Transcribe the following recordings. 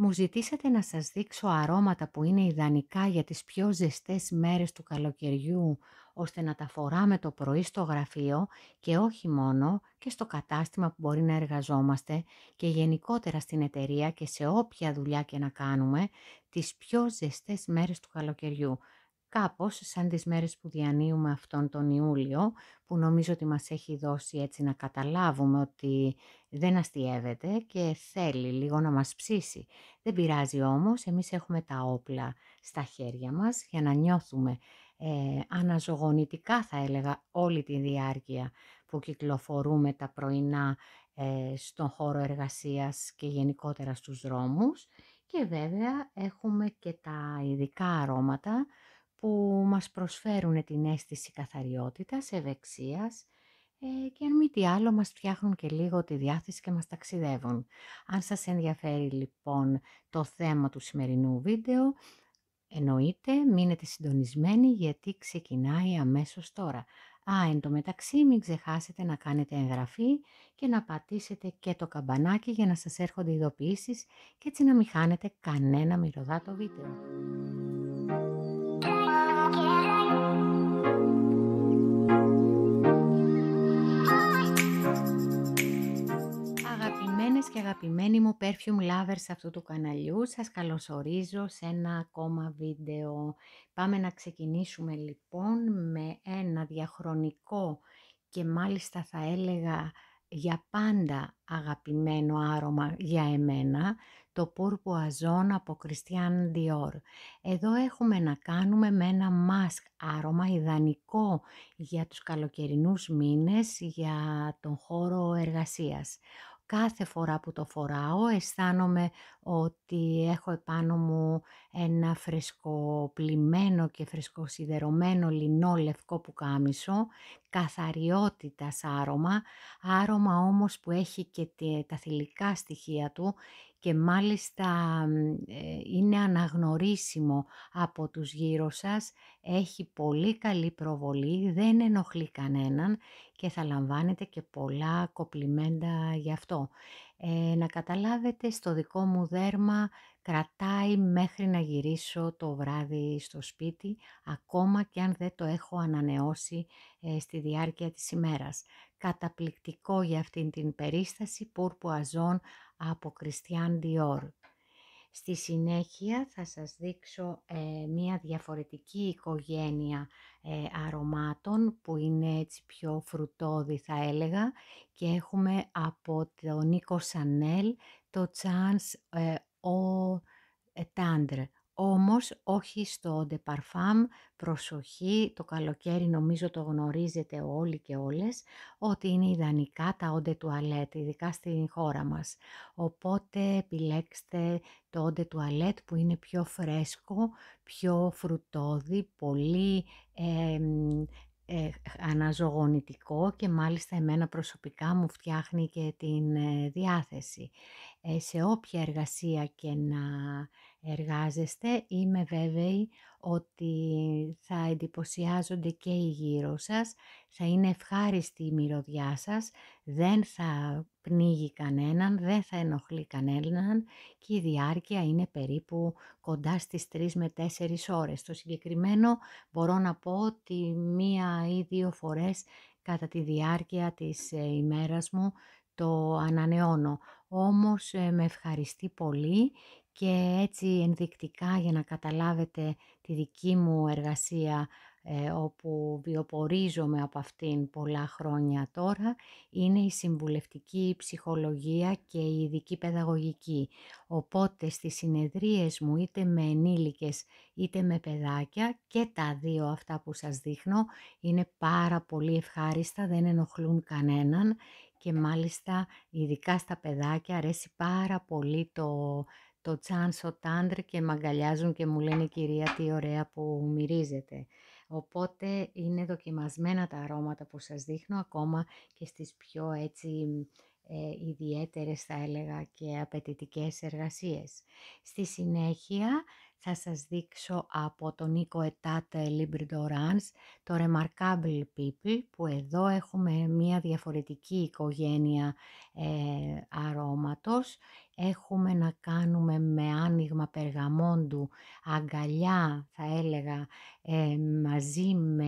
μου ζητήσατε να σας δείξω αρώματα που είναι ιδανικά για τις πιο ζεστές μέρες του καλοκαιριού, ώστε να τα φοράμε το πρωί στο γραφείο και όχι μόνο και στο κατάστημα που μπορεί να εργαζόμαστε και γενικότερα στην εταιρεία και σε όποια δουλειά και να κάνουμε τις πιο ζεστές μέρες του καλοκαιριού κάπως σαν τις μέρες που διανύουμε αυτόν τον Ιούλιο, που νομίζω ότι μας έχει δώσει έτσι να καταλάβουμε ότι δεν αστιεύεται και θέλει λίγο να μας ψήσει. Δεν πειράζει όμως, εμείς έχουμε τα όπλα στα χέρια μας για να νιώθουμε ε, αναζωογονητικά θα έλεγα όλη τη διάρκεια που κυκλοφορούμε τα πρωινά ε, στον χώρο εργασίας και γενικότερα στους δρόμους και βέβαια έχουμε και τα ειδικά αρώματα που μας προσφέρουν την αίσθηση καθαριότητας, ευεξίας ε, και αν μη τι άλλο μας φτιάχνουν και λίγο τη διάθεση και μας ταξιδεύουν. Αν σας ενδιαφέρει λοιπόν το θέμα του σημερινού βίντεο, εννοείται μείνετε συντονισμένοι γιατί ξεκινάει αμέσως τώρα. Α, εν μεταξύ μην ξεχάσετε να κάνετε εγγραφή και να πατήσετε και το καμπανάκι για να σας έρχονται ειδοποιήσεις και έτσι να μην χάνετε κανένα μυρωδάτο βίντεο. Αγαπημένες και αγαπημένοι μου perfume lovers αυτού του καναλιού, σας καλωσορίζω σε ένα ακόμα βίντεο. Πάμε να ξεκινήσουμε λοιπόν με ένα διαχρονικό και μάλιστα θα έλεγα για πάντα αγαπημένο άρωμα για εμένα, το πούρπου αζόν από Christian Dior. Εδώ έχουμε να κάνουμε με ένα μάσκ άρωμα ιδανικό για τους καλοκαιρινούς μήνες, για τον χώρο εργασίας. Κάθε φορά που το φοράω αισθάνομαι ότι έχω επάνω μου ένα φρεσκοπλημένο και φρεσκοσιδερωμένο λινό λευκό πουκάμισο, καθαριότητας άρωμα, άρωμα όμως που έχει και τα θηλυκά στοιχεία του, και μάλιστα ε, είναι αναγνωρίσιμο από τους γύρω σας, έχει πολύ καλή προβολή, δεν ενοχλεί κανέναν και θα λαμβάνετε και πολλά κοπλιμέντα γι' αυτό. Ε, να καταλάβετε στο δικό μου δέρμα κρατάει μέχρι να γυρίσω το βράδυ στο σπίτι, ακόμα και αν δεν το έχω ανανεώσει ε, στη διάρκεια της ημέρας. Καταπληκτικό για αυτήν την περίσταση, πούρπου αζών από Christian Dior. Στη συνέχεια θα σας δείξω ε, μία διαφορετική οικογένεια ε, αρωμάτων που είναι έτσι πιο φρουτόδι θα έλεγα και έχουμε από τον Νίκο Σανέλ το Chance ε, ο Tendre όμως όχι στο de parfum, προσοχή, το καλοκαίρι νομίζω το γνωρίζετε όλοι και όλες, ότι είναι ιδανικά τα του toilette, ειδικά στην χώρα μας. Οπότε επιλέξτε το του toilette που είναι πιο φρέσκο, πιο φρουτόδι, πολύ ε, αναζωογονητικό και μάλιστα εμένα προσωπικά μου φτιάχνει και την ε, διάθεση. Ε, σε όποια εργασία και να εργάζεστε. Είμαι βέβαιη ότι θα εντυπωσιάζονται και οι γύρω σας, θα είναι ευχάριστη η μυρωδιά σας, δεν θα πνίγει κανέναν, δεν θα ενοχλεί κανέναν και η διάρκεια είναι περίπου κοντά στις 3 με 4 ώρες. Το συγκεκριμένο μπορώ να πω ότι μία ή δύο φορές κατά τη διάρκεια της ε, ημέρας μου το ανανεώνω. Όμως ε, με ευχαριστεί πολύ και έτσι ενδεικτικά για να καταλάβετε τη δική μου εργασία ε, όπου βιοπορίζομαι από αυτήν πολλά χρόνια τώρα είναι η συμβουλευτική ψυχολογία και η ειδική παιδαγωγική. Οπότε στις συνεδρίες μου είτε με ενήλικες είτε με παιδάκια και τα δύο αυτά που σας δείχνω είναι πάρα πολύ ευχάριστα, δεν ενοχλούν κανέναν και μάλιστα ειδικά στα παιδάκια αρέσει πάρα πολύ το το τσάνσο τάντρ και με αγκαλιάζουν και μου λένε «Κυρία, τι ωραία που μυρίζετε». Οπότε είναι δοκιμασμένα τα αρώματα που σας δείχνω ακόμα και στις πιο έτσι ε, ιδιαίτερες θα έλεγα και απαιτητικές εργασίες. Στη συνέχεια θα σας δείξω από τον Νίκο Ετάτε Libre το Remarkable People που εδώ έχουμε μια διαφορετική οικογένεια ε, αρώματος. Έχουμε να κάνουμε με άνοιγμα περγαμόντου, αγκαλιά θα έλεγα, ε, μαζί με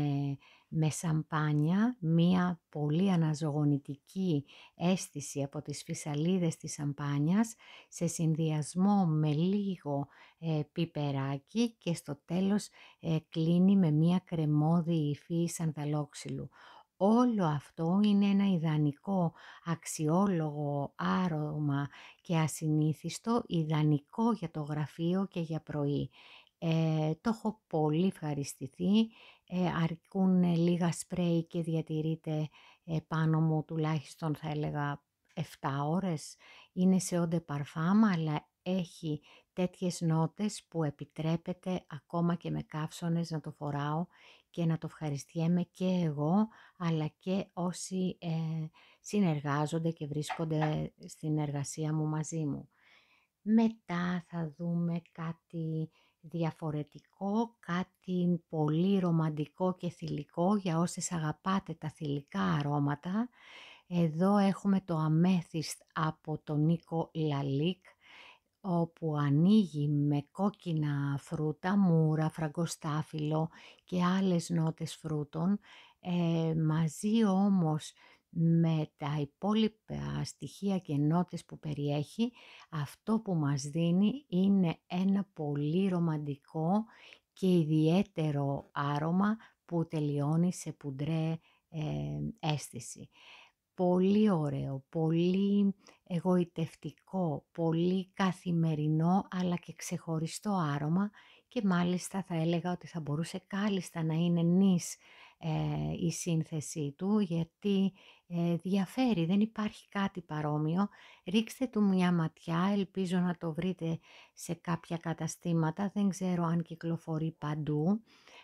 με σαμπάνια, μία πολύ αναζωογονητική αίσθηση από τις φυσαλίδες της σαμπάνιας σε συνδυασμό με λίγο ε, πιπεράκι και στο τέλος ε, κλείνει με μία κρεμόδη υφή σανταλόξυλου. Όλο αυτό είναι ένα ιδανικό, αξιόλογο άρωμα και ασυνήθιστο, ιδανικό για το γραφείο και για πρωί. Ε, το έχω πολύ ευχαριστηθεί ε, αρκούν ε, λίγα σπρέι και διατηρείται ε, πάνω μου τουλάχιστον θα έλεγα 7 ώρες. Είναι σε όντε παρφάμα αλλά έχει τέτοιες νότες που επιτρέπεται ακόμα και με καύσονες να το φοράω και να το ευχαριστιέμαι και εγώ αλλά και όσοι συνεργάζονται και βρίσκονται στην εργασία μου μαζί μου. Μετά θα δούμε κάτι διαφορετικό, κάτι πολύ ρομαντικό και θηλυκό για όσες αγαπάτε τα θηλυκά αρώματα. Εδώ έχουμε το αμέθιστ από τον Νίκο Λαλίκ, όπου ανοίγει με κόκκινα φρούτα, μούρα, φραγκοστάφυλλο και άλλες νότες φρούτων, ε, μαζί όμως με τα υπόλοιπα στοιχεία και νότες που περιέχει, αυτό που μας δίνει είναι ένα πολύ ρομαντικό και ιδιαίτερο άρωμα που τελειώνει σε πουντρέ ε, αίσθηση. Πολύ ωραίο, πολύ εγωιτευτικό, πολύ καθημερινό αλλά και ξεχωριστό άρωμα και μάλιστα θα έλεγα ότι θα μπορούσε κάλλιστα να είναι νης ε, η σύνθεσή του γιατί ε, διαφέρει, δεν υπάρχει κάτι παρόμοιο. Ρίξτε του μια ματιά, ελπίζω να το βρείτε σε κάποια καταστήματα, δεν ξέρω αν κυκλοφορεί παντού.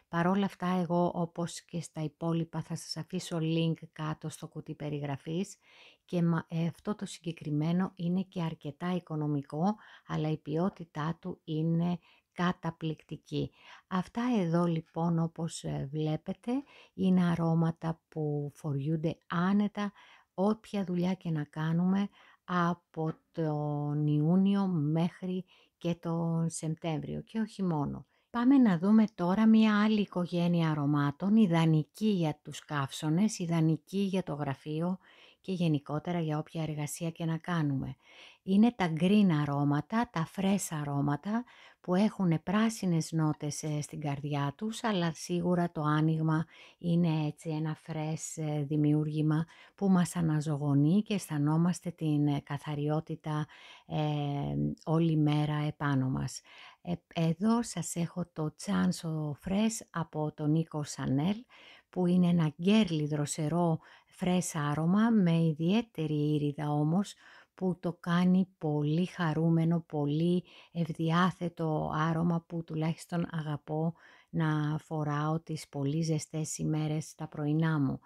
Παρόλα αυτά εγώ όπως και στα υπόλοιπα θα σας αφήσω link κάτω στο κουτί περιγραφής και ε, αυτό το συγκεκριμένο είναι και αρκετά οικονομικό αλλά η ποιότητά του είναι καταπληκτική. Αυτά εδώ λοιπόν όπως ε, βλέπετε είναι αρώματα που φοριούνται άνετα όποια δουλειά και να κάνουμε από τον Ιούνιο μέχρι και τον Σεπτέμβριο και όχι μόνο. Πάμε να δούμε τώρα μια άλλη οικογένεια αρωμάτων, ιδανική για τους καύσονες, ιδανική για το γραφείο, και γενικότερα για όποια εργασία και να κάνουμε. Είναι τα green αρώματα, τα fresh αρώματα που έχουν πράσινες νότες ε, στην καρδιά τους, αλλά σίγουρα το άνοιγμα είναι έτσι ένα fresh ε, δημιούργημα που μας αναζωογονεί και αισθανόμαστε την ε, καθαριότητα όλη μέρα επάνω μας. εδώ σας έχω το τσάνσο Fresh από τον Νίκο Σανέλ, που είναι ένα γκέρλι δροσερό φρέσ άρωμα με ιδιαίτερη ήριδα όμως που το κάνει πολύ χαρούμενο, πολύ ευδιάθετο άρωμα που τουλάχιστον αγαπώ να φοράω τις πολύ ζεστές ημέρες τα πρωινά μου.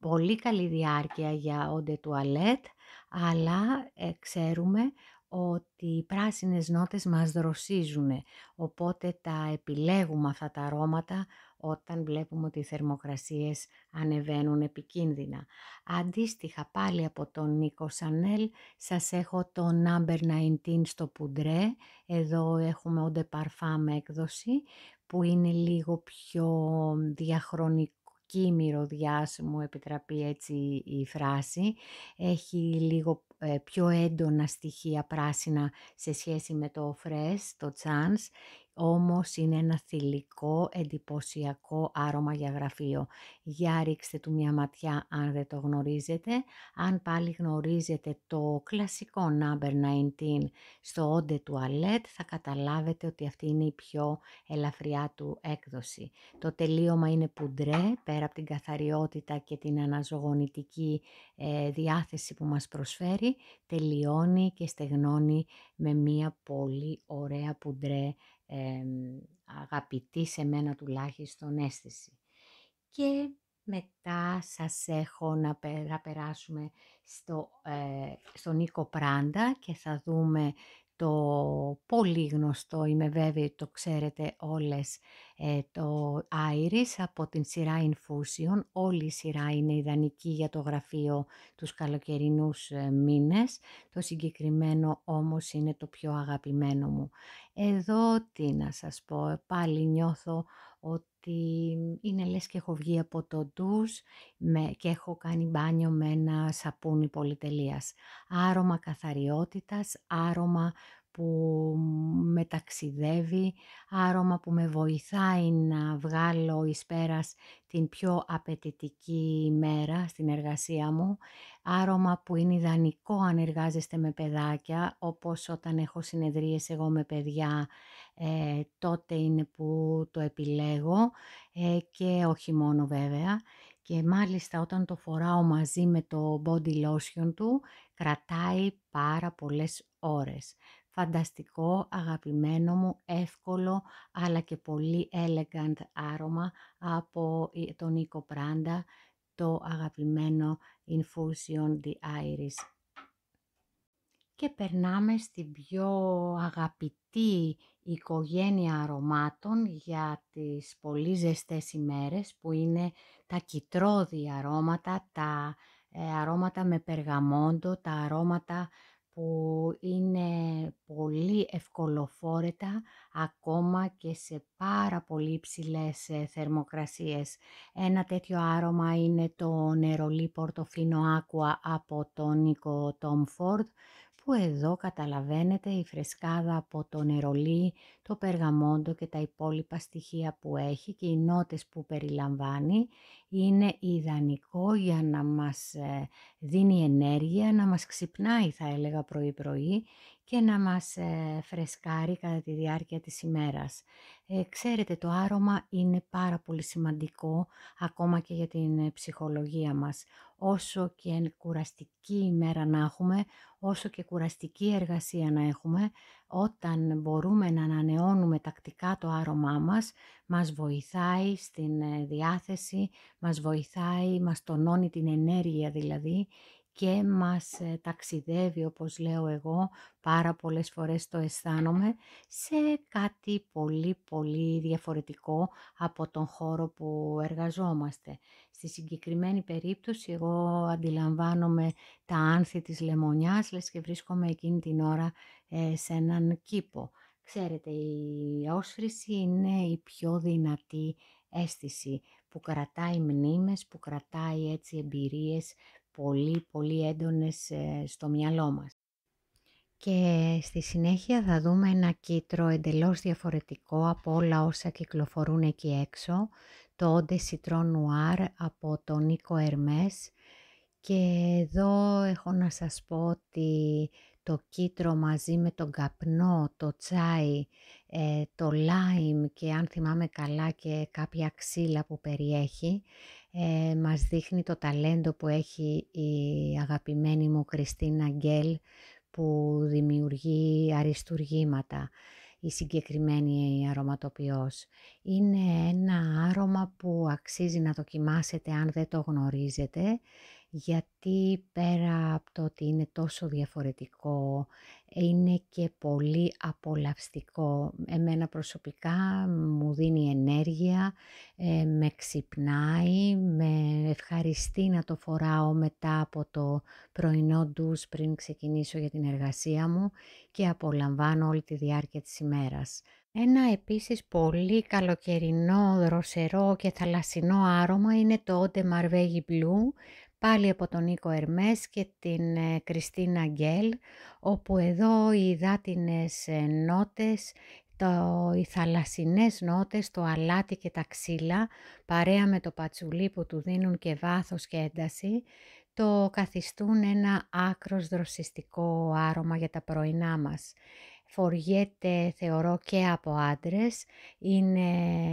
Πολύ καλή διάρκεια για όντε τουαλέτ, αλλά ε, ξέρουμε ότι οι πράσινες νότες μας δροσίζουν, οπότε τα επιλέγουμε αυτά τα αρώματα όταν βλέπουμε ότι οι θερμοκρασίες ανεβαίνουν επικίνδυνα. Αντίστοιχα πάλι από τον Νίκο Σανέλ σας έχω το Number 19 στο Πουντρέ. Εδώ έχουμε ο de Parfum έκδοση που είναι λίγο πιο διαχρονική και μου επιτραπεί έτσι η φράση. Έχει λίγο ε, πιο έντονα στοιχεία πράσινα σε σχέση με το φρές, το τσάνς όμως είναι ένα θηλυκό, εντυπωσιακό άρωμα για γραφείο. Για ρίξτε του μια ματιά αν δεν το γνωρίζετε. Αν πάλι γνωρίζετε το κλασικό number 19 στο onde του Toilette, θα καταλάβετε ότι αυτή είναι η πιο ελαφριά του έκδοση. Το τελείωμα είναι πουντρέ, πέρα από την καθαριότητα και την αναζωογονητική ε, διάθεση που μας προσφέρει, τελειώνει και στεγνώνει με μια πολύ ωραία πουντρέ αγαπητή σε μένα τουλάχιστον αίσθηση. Και μετά σας έχω να περάσουμε στο, ε, στον Νίκο Πράντα και θα δούμε το πολύ γνωστό, είμαι βέβαιη το ξέρετε όλες, ε, το Iris από την σειρά Infusion. Όλη η σειρά είναι ιδανική για το γραφείο τους καλοκαιρινούς ε, μήνες. Το συγκεκριμένο όμως είναι το πιο αγαπημένο μου. Εδώ τι να σας πω, πάλι νιώθω ότι ότι είναι λες και έχω βγει από το ντους με, και έχω κάνει μπάνιο με ένα σαπούνι πολυτελείας. Άρωμα καθαριότητας, άρωμα που με ταξιδεύει, άρωμα που με βοηθάει να βγάλω εις πέρας την πιο απαιτητική μέρα στην εργασία μου, άρωμα που είναι ιδανικό αν εργάζεστε με παιδάκια, όπως όταν έχω συνεδρίες εγώ με παιδιά ε, τότε είναι που το επιλέγω ε, και όχι μόνο βέβαια. Και μάλιστα όταν το φοράω μαζί με το body lotion του, κρατάει πάρα πολλές ώρες. Φανταστικό, αγαπημένο μου, εύκολο, αλλά και πολύ elegant άρωμα από τον Νίκο Πράντα, το αγαπημένο Infusion The Iris και περνάμε στην πιο αγαπητή οικογένεια αρωμάτων για τις πολύ ζεστές ημέρες που είναι τα κυτρώδη αρώματα, τα ε, αρώματα με περγαμόντο, τα αρώματα που είναι πολύ ευκολοφόρετα ακόμα και σε πάρα πολύ ψηλές ε, θερμοκρασίες. Ένα τέτοιο άρωμα είναι το νερολί πορτοφίνο άκουα από τον Νίκο Τόμφορντ εδώ καταλαβαίνετε η φρεσκάδα από το νερολί, το περγαμόντο και τα υπόλοιπα στοιχεία που έχει και οι νότες που περιλαμβάνει είναι ιδανικό για να μας ε, δίνει ενέργεια, να μας ξυπνάει θα έλεγα πρωί-πρωί και να μας ε, φρεσκάρει κατά τη διάρκεια της ημέρας. Ε, ξέρετε, το άρωμα είναι πάρα πολύ σημαντικό ακόμα και για την ψυχολογία μας όσο και κουραστική ημέρα να έχουμε, όσο και κουραστική εργασία να έχουμε, όταν μπορούμε να ανανεώνουμε τακτικά το άρωμά μας, μας βοηθάει στην ε, διάθεση, μας βοηθάει, μας τονώνει την ενέργεια δηλαδή, και μας ε, ταξιδεύει, όπως λέω εγώ, πάρα πολλές φορές το αισθάνομαι, σε κάτι πολύ πολύ διαφορετικό από τον χώρο που εργαζόμαστε. Στη συγκεκριμένη περίπτωση εγώ αντιλαμβάνομαι τα άνθη της λεμονιάς, λες και βρίσκομαι εκείνη την ώρα ε, σε έναν κήπο. Ξέρετε, η όσφρηση είναι η πιο δυνατή αίσθηση που κρατάει μνήμες, που κρατάει έτσι εμπειρίες πολύ πολύ έντονες ε, στο μυαλό μας. Και στη συνέχεια θα δούμε ένα κύτρο εντελώς διαφορετικό από όλα όσα κυκλοφορούν εκεί έξω, το Onde Citron Noir από τον Νίκο Ερμές. Και εδώ έχω να σας πω ότι το κύτρο μαζί με τον καπνό, το τσάι, ε, το λάιμ και αν θυμάμαι καλά και κάποια ξύλα που περιέχει ε, μας δείχνει το ταλέντο που έχει η αγαπημένη μου Κριστίνα Γκέλ που δημιουργεί αριστουργήματα η συγκεκριμένη αρωματοποιός. Είναι ένα άρωμα που αξίζει να δοκιμάσετε αν δεν το γνωρίζετε γιατί πέρα από το ότι είναι τόσο διαφορετικό, είναι και πολύ απολαυστικό. Εμένα προσωπικά μου δίνει ενέργεια, ε, με ξυπνάει, με ευχαριστεί να το φοράω μετά από το πρωινό ντους πριν ξεκινήσω για την εργασία μου και απολαμβάνω όλη τη διάρκεια της ημέρας. Ένα επίσης πολύ καλοκαιρινό, δροσερό και θαλασσινό άρωμα είναι το Ode Marvegi Blue πάλι από τον Νίκο Ερμές και την ε, Κριστίνα Γκέλ, όπου εδώ οι υδάτινες ε, νότες, το, οι θαλασσινές νότες, το αλάτι και τα ξύλα, παρέα με το πατσουλί που του δίνουν και βάθος και ένταση, το καθιστούν ένα άκρος δροσιστικό άρωμα για τα πρωινά μας φοριέται θεωρώ και από άντρες, είναι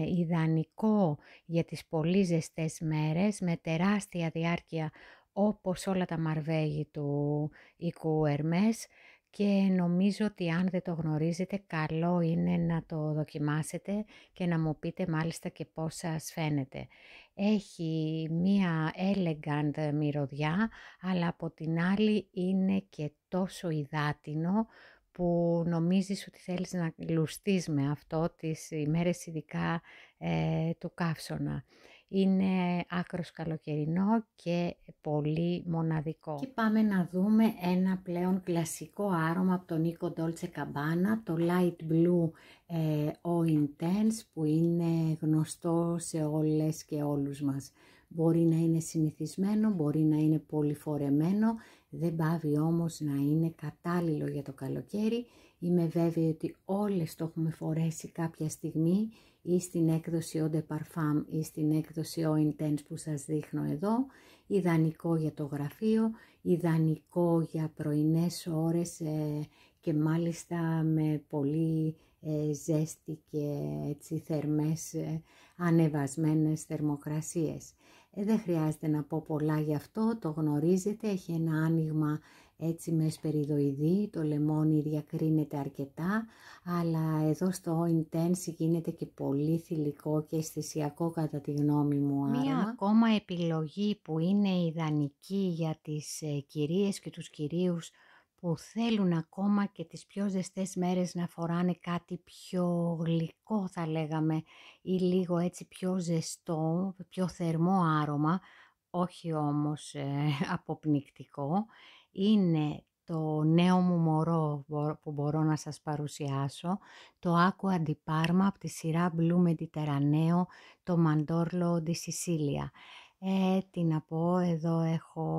ιδανικό για τις πολύ ζεστές μέρες με τεράστια διάρκεια όπως όλα τα μαρβέγη του οικού Ερμές και νομίζω ότι αν δεν το γνωρίζετε καλό είναι να το δοκιμάσετε και να μου πείτε μάλιστα και πώς σας φαίνεται. Έχει μία elegant μυρωδιά αλλά από την άλλη είναι και τόσο υδάτινο που νομίζεις ότι θέλεις να λουστείς με αυτό τις ημέρες ειδικά ε, του καύσωνα. Είναι άκρος καλοκαιρινό και πολύ μοναδικό. Και πάμε να δούμε ένα πλέον κλασικό άρωμα από τον Νίκο Dolce το Light Blue ε, Intense που είναι γνωστό σε όλες και όλους μας. Μπορεί να είναι συνηθισμένο, μπορεί να είναι πολυφορεμένο, δεν πάβει όμως να είναι κατάλληλο για το καλοκαίρι. Είμαι βέβαιη ότι όλες το έχουμε φορέσει κάποια στιγμή ή στην έκδοση Eau de Parfum ή στην έκδοση Eau Intense που σας δείχνω εδώ. Ιδανικό για το γραφείο, ιδανικό για πρωινές ώρες ε, και μάλιστα με πολύ ε, ζέστη και έτσι θερμές ε, ανεβασμένες θερμοκρασίες. Ε, δεν χρειάζεται να πω πολλά γι' αυτό, το γνωρίζετε, έχει ένα άνοιγμα έτσι μες σπεριδοειδή, το λεμόνι διακρίνεται αρκετά, αλλά εδώ στο intense γίνεται και πολύ θηλυκό και αισθησιακό κατά τη γνώμη μου Μία ακόμα επιλογή που είναι ιδανική για τις ε, κυρίες και τους κυρίους που θέλουν ακόμα και τις πιο ζεστές μέρες να φοράνε κάτι πιο γλυκό θα λέγαμε ή λίγο έτσι πιο ζεστό, πιο θερμό άρωμα, όχι όμως ε, αποπνικτικό. Είναι το νέο μου μωρό που μπορώ να σας παρουσιάσω, το Aqua di Parma από τη σειρά Blue Mediterraneo, το Mandorlo di Sicilia. Ε, τι να πω, εδώ έχω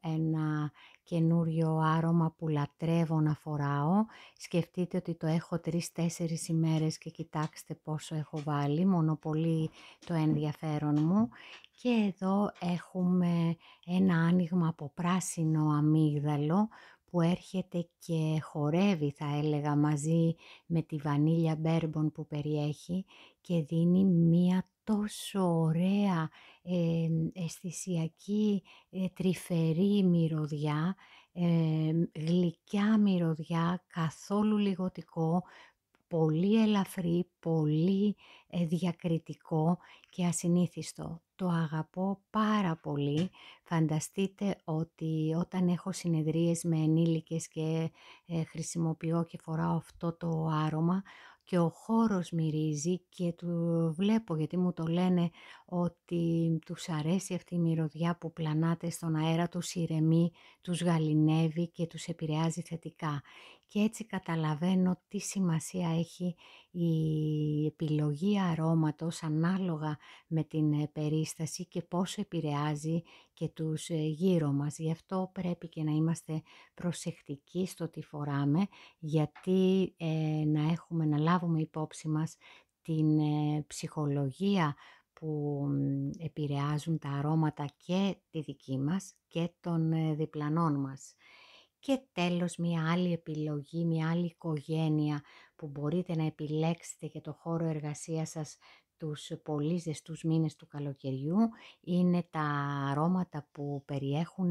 ένα καινούριο άρωμα που λατρεύω να φοράω. Σκεφτείτε ότι το εχω τρεις τρεις-τέσσερις ημέρες και κοιτάξτε πόσο έχω βάλει, πολύ το ενδιαφέρον μου. Και εδώ έχουμε ένα άνοιγμα από πράσινο αμύγδαλο που έρχεται και χορεύει θα έλεγα μαζί με τη βανίλια μπέρμπον που περιέχει και δίνει μία τόσο ωραία ε, αισθησιακή ε, τρυφερή μυρωδιά, ε, γλυκιά μυρωδιά, καθόλου λιγοτικό, πολύ ελαφρύ, πολύ ε, διακριτικό και ασυνήθιστο. Το αγαπώ πάρα πολύ. Φανταστείτε ότι όταν έχω συνεδρίες με ενήλικες και ε, χρησιμοποιώ και φοράω αυτό το άρωμα, και ο χώρος μυρίζει και του βλέπω γιατί μου το λένε ότι τους αρέσει αυτή η μυρωδιά που πλανάται στον αέρα, τους ηρεμεί, τους γαλινεύει και τους επηρεάζει θετικά. Και έτσι καταλαβαίνω τι σημασία έχει η επιλογή αρώματος ανάλογα με την περίσταση και πόσο επηρεάζει και τους ε, γύρω μας. Γι' αυτό πρέπει και να είμαστε προσεκτικοί στο τι φοράμε, γιατί ε, να έχουμε, να λάβουμε υπόψη μας την ε, ψυχολογία που επηρεάζουν τα αρώματα και τη δική μας και των διπλανών μας. Και τέλος μια άλλη επιλογή, μια άλλη οικογένεια που μπορείτε να επιλέξετε και το χώρο εργασίας σας τους πολύ ζεστούς μήνες του καλοκαιριού είναι τα αρώματα που περιέχουν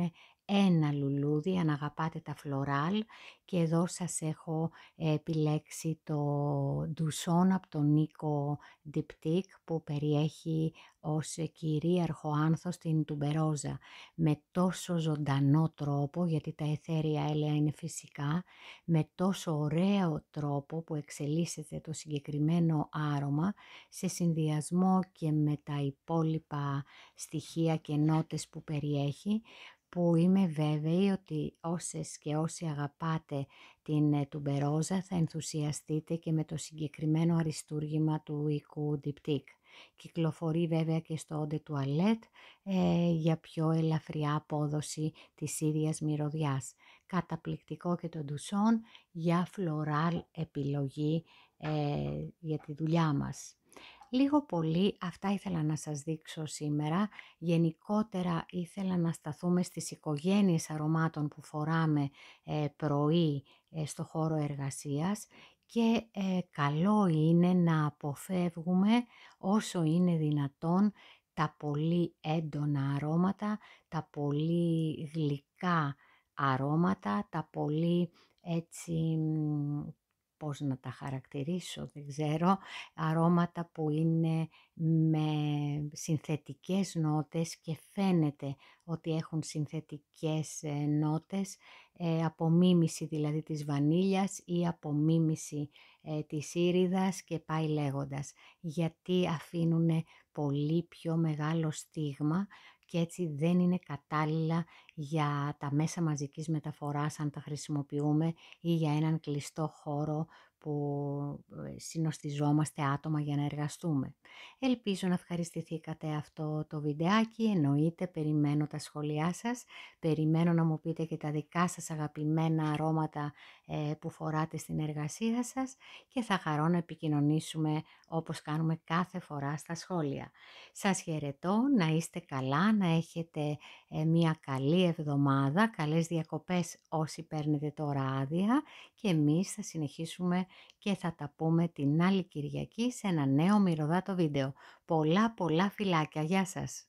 ένα λουλούδι, αν αγαπάτε τα φλωράλ και εδώ σας έχω επιλέξει το ντουσόν από τον Νίκο Διπτίκ που περιέχει ως κυρίαρχο άνθος την τουμπερόζα με τόσο ζωντανό τρόπο γιατί τα εθέρια έλαια είναι φυσικά με τόσο ωραίο τρόπο που εξελίσσεται το συγκεκριμένο άρωμα σε συνδυασμό και με τα υπόλοιπα στοιχεία και νότες που περιέχει που είμαι βέβαιη ότι όσες και όσοι αγαπάτε την ε, τουμπερόζα θα ενθουσιαστείτε και με το συγκεκριμένο αριστούργημα του οίκου Diptyque. Κυκλοφορεί βέβαια και στο όντε τουαλέτ ε, για πιο ελαφριά απόδοση της ίδιας μυρωδιάς. Καταπληκτικό και το ντουσόν για φλωράλ επιλογή ε, για τη δουλειά μας. Λίγο πολύ αυτά ήθελα να σας δείξω σήμερα. Γενικότερα ήθελα να σταθούμε στις οικογένειες αρωμάτων που φοράμε ε, πρωί ε, στο χώρο εργασίας και ε, καλό είναι να αποφεύγουμε όσο είναι δυνατόν τα πολύ έντονα αρώματα, τα πολύ γλυκά αρώματα, τα πολύ έτσι πώς να τα χαρακτηρίσω, δεν ξέρω, αρώματα που είναι με συνθετικές νότες και φαίνεται ότι έχουν συνθετικές ε, νότες, ε, απομίμηση δηλαδή της βανίλιας ή απομίμηση ε, της ήριδας και πάει λέγοντας, γιατί αφήνουν πολύ πιο μεγάλο στίγμα και έτσι δεν είναι κατάλληλα για τα μέσα μαζικής μεταφοράς αν τα χρησιμοποιούμε ή για έναν κλειστό χώρο που συνοστιζόμαστε άτομα για να εργαστούμε. Ελπίζω να ευχαριστηθήκατε αυτό το βιντεάκι, εννοείται, περιμένω τα σχόλιά σας, περιμένω να μου πείτε και τα δικά σας αγαπημένα αρώματα ε, που φοράτε στην εργασία σας και θα χαρώ να επικοινωνήσουμε όπως κάνουμε κάθε φορά στα σχόλια. Σας χαιρετώ, να είστε καλά, να έχετε ε, μια καλή εβδομάδα, καλές διακοπές όσοι παίρνετε τώρα άδεια και εμείς θα συνεχίσουμε και θα τα πούμε την άλλη Κυριακή σε ένα νέο μυρωδάτο βίντεο. Πολλά πολλά φιλάκια. Γεια σας!